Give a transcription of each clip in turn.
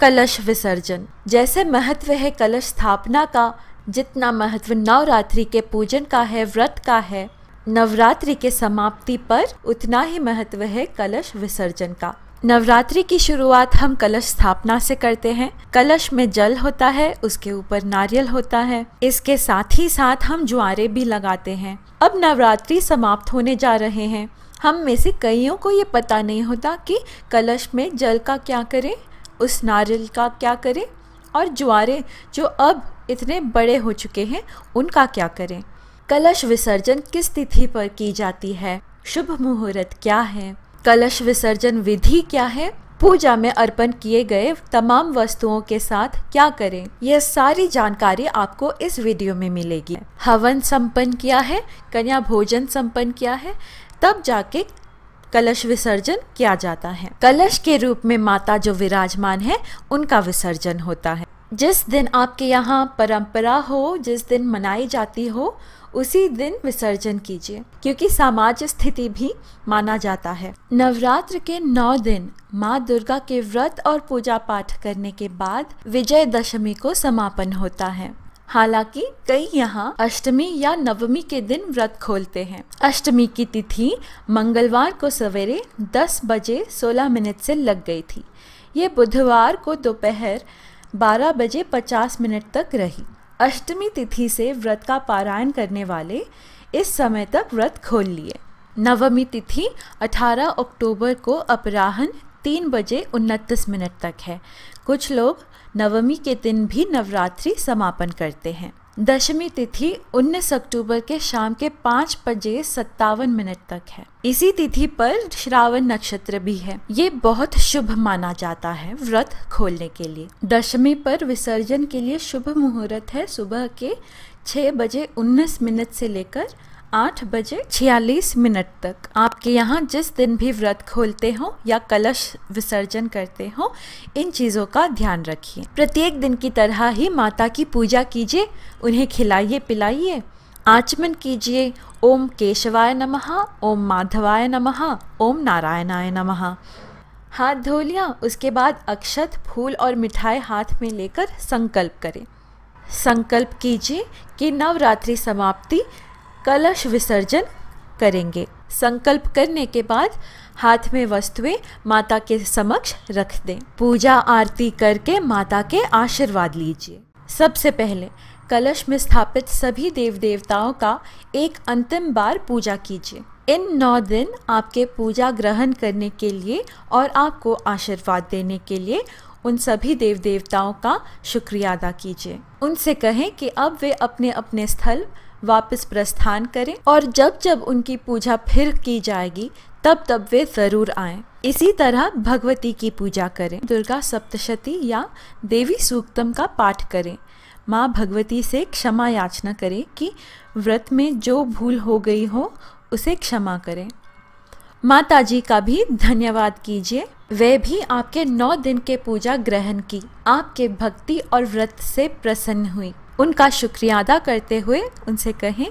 कलश विसर्जन जैसे महत्व है कलश स्थापना का जितना महत्व नवरात्रि के पूजन का है व्रत का है नवरात्रि के समाप्ति पर उतना ही महत्व है कलश विसर्जन का नवरात्रि की शुरुआत हम कलश स्थापना से करते हैं कलश में जल होता है उसके ऊपर नारियल होता है इसके साथ ही साथ हम ज्वारे भी लगाते हैं अब नवरात्रि समाप्त होने जा रहे हैं हम में से कईयों को ये पता नहीं होता कि कलश में जल का क्या करें उस नारियल का क्या करें और ज्वारे जो अब इतने बड़े हो चुके हैं उनका क्या करें कलश विसर्जन किस तिथि पर की जाती है शुभ मुहूर्त क्या है कलश विसर्जन विधि क्या है पूजा में अर्पण किए गए तमाम वस्तुओं के साथ क्या करें यह सारी जानकारी आपको इस वीडियो में मिलेगी हवन संपन्न किया है कन्या भोजन संपन्न किया है तब जाके कलश विसर्जन किया जाता है कलश के रूप में माता जो विराजमान है उनका विसर्जन होता है जिस दिन आपके यहाँ परंपरा हो जिस दिन मनाई जाती हो उसी दिन विसर्जन कीजिए क्योंकि सामाजिक स्थिति भी माना जाता है नवरात्र के नौ दिन माँ दुर्गा के व्रत और पूजा पाठ करने के बाद विजयदशमी को समापन होता है हालांकि कई यहाँ अष्टमी या नवमी के दिन व्रत खोलते हैं अष्टमी की तिथि मंगलवार को सवेरे 10 बजे 16 मिनट से लग गई थी ये बुधवार को दोपहर 12 बजे 50 मिनट तक रही अष्टमी तिथि से व्रत का पारायण करने वाले इस समय तक व्रत खोल लिए नवमी तिथि 18 अक्टूबर को अपराहन तीन बजे उनतीस मिनट तक है कुछ लोग नवमी के दिन भी नवरात्रि समापन करते हैं दशमी तिथि 19 अक्टूबर के शाम के पाँच बजे सत्तावन मिनट तक है इसी तिथि पर श्रावण नक्षत्र भी है ये बहुत शुभ माना जाता है व्रत खोलने के लिए दशमी पर विसर्जन के लिए शुभ मुहूर्त है सुबह के छह बजे उन्नीस मिनट से लेकर आठ बजे छियालीस मिनट तक आपके यहाँ जिस दिन भी व्रत खोलते हो या कलश विसर्जन करते हो इन चीज़ों का ध्यान रखिए प्रत्येक दिन की तरह ही माता की पूजा कीजिए उन्हें खिलाइए पिलाइए आचमन कीजिए ओम केशवाय नमः ओम माधवाय नमः ओम नारायणाय नमः हाथ धो लिया उसके बाद अक्षत फूल और मिठाई हाथ में लेकर संकल्प करें संकल्प कीजिए कि नवरात्रि समाप्ति कलश विसर्जन करेंगे संकल्प करने के बाद हाथ में वस्तुएं माता के समक्ष रख दें पूजा आरती करके माता के आशीर्वाद लीजिए सबसे पहले कलश में स्थापित सभी देव देवताओं का एक अंतिम बार पूजा कीजिए इन नौ दिन आपके पूजा ग्रहण करने के लिए और आपको आशीर्वाद देने के लिए उन सभी देव देवताओं का शुक्रिया अदा कीजिए उनसे कहें कि अब वे अपने अपने स्थल वापस प्रस्थान करें और जब जब उनकी पूजा फिर की जाएगी तब तब वे ज़रूर आए इसी तरह भगवती की पूजा करें दुर्गा सप्तशती या देवी सूक्तम का पाठ करें माँ भगवती से क्षमा याचना करें कि व्रत में जो भूल हो गई हो उसे क्षमा करें माता जी का भी धन्यवाद कीजिए वे भी आपके नौ दिन के पूजा ग्रहण की आपके भक्ति और व्रत से प्रसन्न हुई उनका शुक्रिया अदा करते हुए उनसे कहें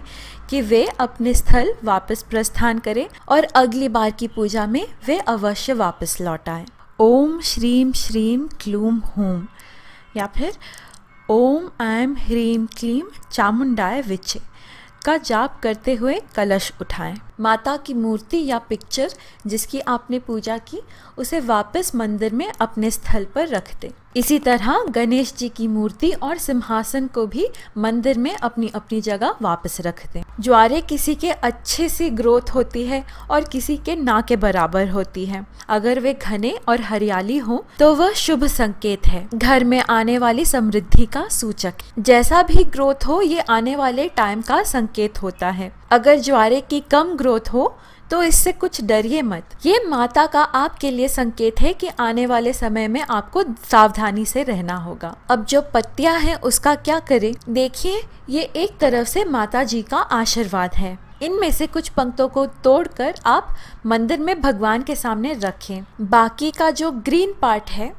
कि वे अपने स्थल वापस प्रस्थान करें और अगली बार की पूजा में वे अवश्य वापस लौट आए ओम श्रीम श्रीम क्लूम होम या फिर ओम ऐम ह्रीम क्लीम चामुंडाय विचे का जाप करते हुए कलश उठाएं माता की मूर्ति या पिक्चर जिसकी आपने पूजा की उसे वापस मंदिर में अपने स्थल पर रख दें इसी तरह गणेश जी की मूर्ति और सिंहासन को भी मंदिर में अपनी अपनी जगह वापस रख दें ज्वारे किसी के अच्छे से ग्रोथ होती है और किसी के ना के बराबर होती है अगर वे घने और हरियाली हो तो वह शुभ संकेत है घर में आने वाली समृद्धि का सूचक जैसा भी ग्रोथ हो ये आने वाले टाइम का संकेत होता है अगर ज्वारे की कम ग्रोथ हो तो इससे कुछ डरिए मत ये माता का आपके लिए संकेत है कि आने वाले समय में आपको सावधानी से रहना होगा अब जो पत्तियां हैं उसका क्या करें देखिए ये एक तरफ से माता जी का आशीर्वाद है इनमें से कुछ पंक्तों को तोड़कर आप मंदिर में भगवान के सामने रखें बाकी का जो ग्रीन पार्ट है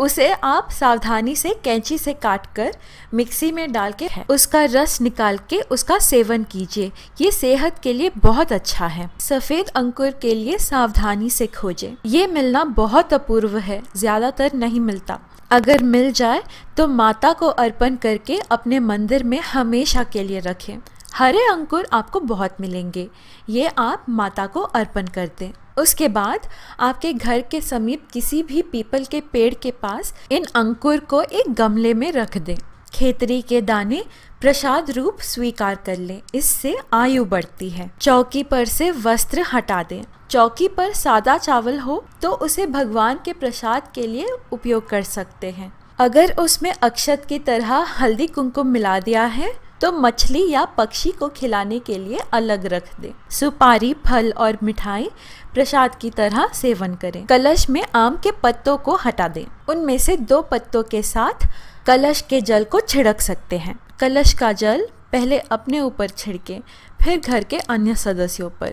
उसे आप सावधानी से कैंची से काट कर मिक्सी में डाल के उसका रस निकाल के उसका सेवन कीजिए ये सेहत के लिए बहुत अच्छा है सफ़ेद अंकुर के लिए सावधानी से खोजें ये मिलना बहुत अपूर्व है ज़्यादातर नहीं मिलता अगर मिल जाए तो माता को अर्पण करके अपने मंदिर में हमेशा के लिए रखें हरे अंकुर आपको बहुत मिलेंगे ये आप माता को अर्पण कर दें उसके बाद आपके घर के समीप किसी भी पीपल के पेड़ के पास इन अंकुर को एक गमले में रख दें खेतरी के दाने प्रसाद रूप स्वीकार कर लें इससे आयु बढ़ती है चौकी पर से वस्त्र हटा दें चौकी पर सादा चावल हो तो उसे भगवान के प्रसाद के लिए उपयोग कर सकते हैं अगर उसमें अक्षत की तरह हल्दी कुमकुम मिला दिया है तो मछली या पक्षी को खिलाने के लिए अलग रख दें सुपारी फल और मिठाई प्रसाद की तरह सेवन करें कलश में आम के पत्तों को हटा दें उनमें से दो पत्तों के साथ कलश के जल को छिड़क सकते हैं कलश का जल पहले अपने ऊपर छिड़के फिर घर के अन्य सदस्यों पर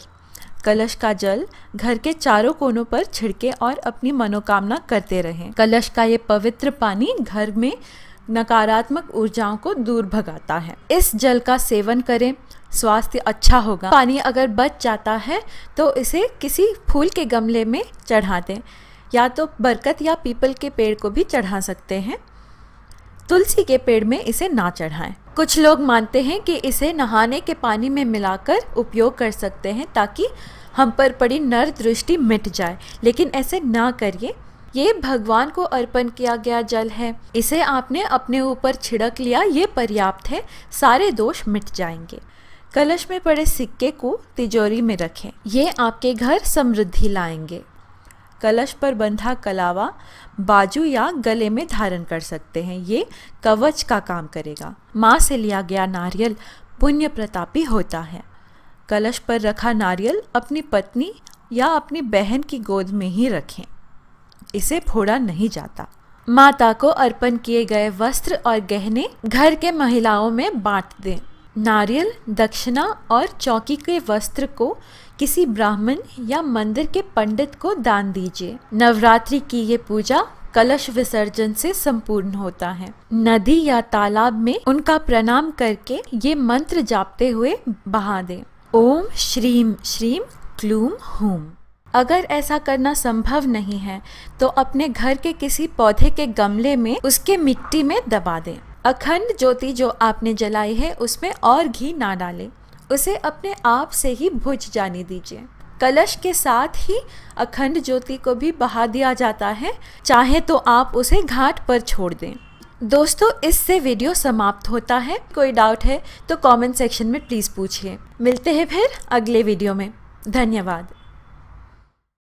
कलश का जल घर के चारों कोनों पर छिड़के और अपनी मनोकामना करते रहें कलश का ये पवित्र पानी घर में नकारात्मक ऊर्जाओं को दूर भगाता है इस जल का सेवन करें स्वास्थ्य अच्छा होगा पानी अगर बच जाता है तो इसे किसी फूल के गमले में चढ़ा दें या तो बरकत या पीपल के पेड़ को भी चढ़ा सकते हैं तुलसी के पेड़ में इसे ना चढ़ाएं कुछ लोग मानते हैं कि इसे नहाने के पानी में मिलाकर उपयोग कर सकते हैं ताकि हम पर पड़ी नर दृष्टि मिट जाए लेकिन ऐसे ना करिए ये भगवान को अर्पण किया गया जल है इसे आपने अपने ऊपर छिड़क लिया ये पर्याप्त है सारे दोष मिट जाएंगे कलश में पड़े सिक्के को तिजोरी में रखें ये आपके घर समृद्धि लाएंगे कलश पर बंधा कलावा बाजू या गले में धारण कर सकते हैं ये कवच का काम करेगा माँ से लिया गया नारियल पुण्य प्रतापी होता है कलश पर रखा नारियल अपनी पत्नी या अपनी बहन की गोद में ही रखें इसे फोड़ा नहीं जाता माता को अर्पण किए गए वस्त्र और गहने घर के महिलाओं में बांट दें नारियल दक्षिणा और चौकी के वस्त्र को किसी ब्राह्मण या मंदिर के पंडित को दान दीजिए नवरात्रि की ये पूजा कलश विसर्जन से संपूर्ण होता है नदी या तालाब में उनका प्रणाम करके ये मंत्र जापते हुए बहा दें ओम श्रीम श्रीम क्लूम हूम अगर ऐसा करना संभव नहीं है तो अपने घर के किसी पौधे के गमले में उसके मिट्टी में दबा दें अखंड ज्योति जो आपने जलाई है उसमें और घी ना डालें उसे अपने आप से ही भुज जाने दीजिए कलश के साथ ही अखंड ज्योति को भी बहा दिया जाता है चाहे तो आप उसे घाट पर छोड़ दें दोस्तों इससे वीडियो समाप्त होता है कोई डाउट है तो कमेंट सेक्शन में प्लीज़ पूछिए मिलते हैं फिर अगले वीडियो में धन्यवाद